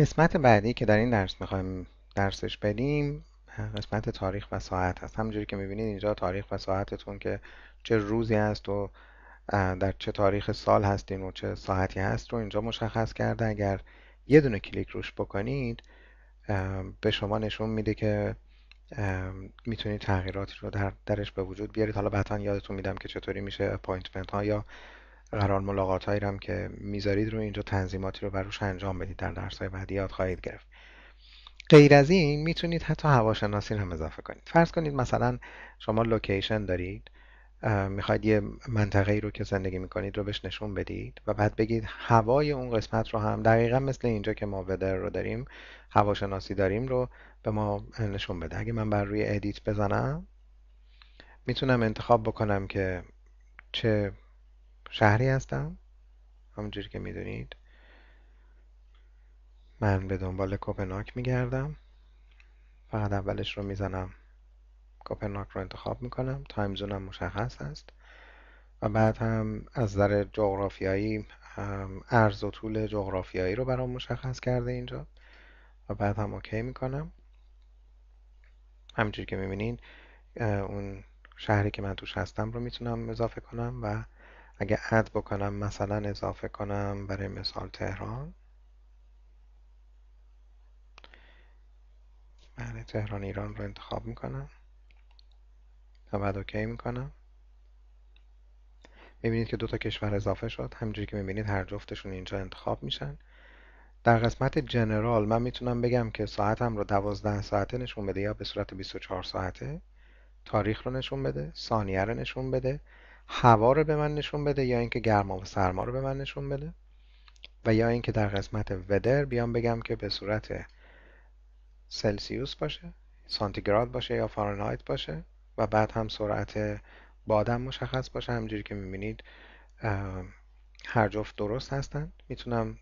قسمت بعدی که در این درس میخوایم درسش بدیم قسمت تاریخ و ساعت هست همجوری که میبینید اینجا تاریخ و ساعتتون که چه روزی هست و در چه تاریخ سال هستین و چه ساعتی هست رو اینجا مشخص کرده اگر یه دونه کلیک روش بکنید به شما نشون میده که میتونید تغییراتی رو در درش به وجود بیارید حالا بعدا یادتون میدم که چطوری میشه اپاینتمنت ها یا قرار ملاقات هایی هم که میذارید رو اینجا تنظیماتی رو بروش انجام بدید در درس های بعدی یاد خواهید گرفت غیر از این میتونید حتی هواشناسی هم اضافه کنید فرض کنید مثلا شما لوکیشن دارید میخواید یه منطقه ای رو که زندگی میکنید رو بهش نشون بدید و بعد بگید هوای اون قسمت رو هم دقیقا مثل اینجا که ما ودر رو داریم هواشناسی داریم رو به ما نشون بده اگه من بر روی ادیت بزنم میتونم انتخاب بکنم که چه شهری هستم همونجوری که میدونید من به دنبال کپناک میگردم فقط اولش رو میزنم کپناک رو انتخاب میکنم تایم زونم مشخص هست و بعد هم از نظر جغرافیایی ارز و طول جغرافیایی رو برام مشخص کرده اینجا و بعد هم اوکی میکنم همینجوری که میبینین اون شهری که من توش هستم رو میتونم اضافه کنم و اگه اد بکنم مثلا اضافه کنم برای مثال تهران بله تهران ایران رو انتخاب میکنم و بعد اوکی میکنم میبینید که دو تا کشور اضافه شد همینجوری که میبینید هر جفتشون اینجا انتخاب میشن در قسمت جنرال من میتونم بگم که ساعتم رو دوازده ساعته نشون بده یا به صورت 24 ساعته تاریخ رو نشون بده ثانیه رو نشون بده هوا رو به من نشون بده یا اینکه گرما و سرما رو به من نشون بده و یا اینکه در قسمت ودر بیام بگم که به صورت سلسیوس باشه سانتیگراد باشه یا فارنهایت باشه و بعد هم سرعت بادم مشخص باشه همجوری که میبینید هر جفت درست هستن میتونم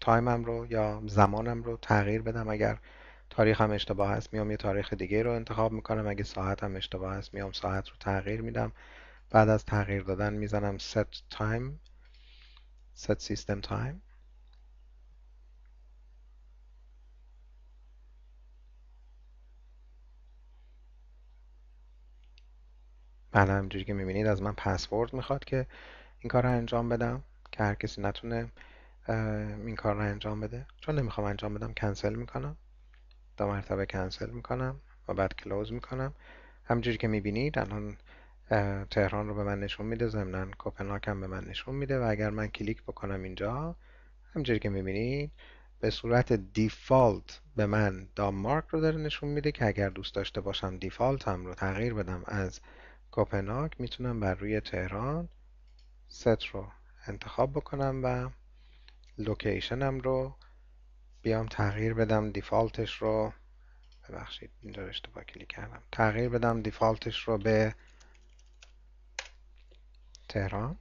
تایمم رو یا زمانم رو تغییر بدم اگر تاریخم اشتباه هست میام یه تاریخ دیگه رو انتخاب میکنم اگه ساعتم اشتباه هست میام ساعت رو تغییر میدم بعد از تغییر دادن میزنم set time set system time بله همجوری که میبینید از من پسورد میخواد که این کار رو انجام بدم که هر کسی نتونه این کار رو انجام بده چون نمیخوام انجام بدم کنسل میکنم دو مرتبه کنسل میکنم و بعد کلوز میکنم همجوری که میبینید الان تهران رو به من نشون میده زمین کوپنهاگ هم به من نشون میده و اگر من کلیک بکنم اینجا همجوری که میبینید به صورت دیفالت به من دانمارک رو داره نشون میده که اگر دوست داشته باشم دیفالت هم رو تغییر بدم از کپناک میتونم بر روی تهران ست رو انتخاب بکنم و لوکیشنم رو بیام تغییر بدم دیفالتش رو ببخشید اینجا اشتباه کلیک کردم تغییر بدم دیفالتش رو به تهران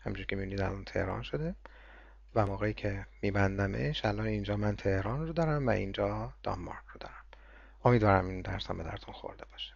همجور که میبینید الان تهران شده و موقعی که میبندمش الان اینجا من تهران رو دارم و اینجا دانمارک رو دارم امیدوارم این درسم به درتون خورده باشه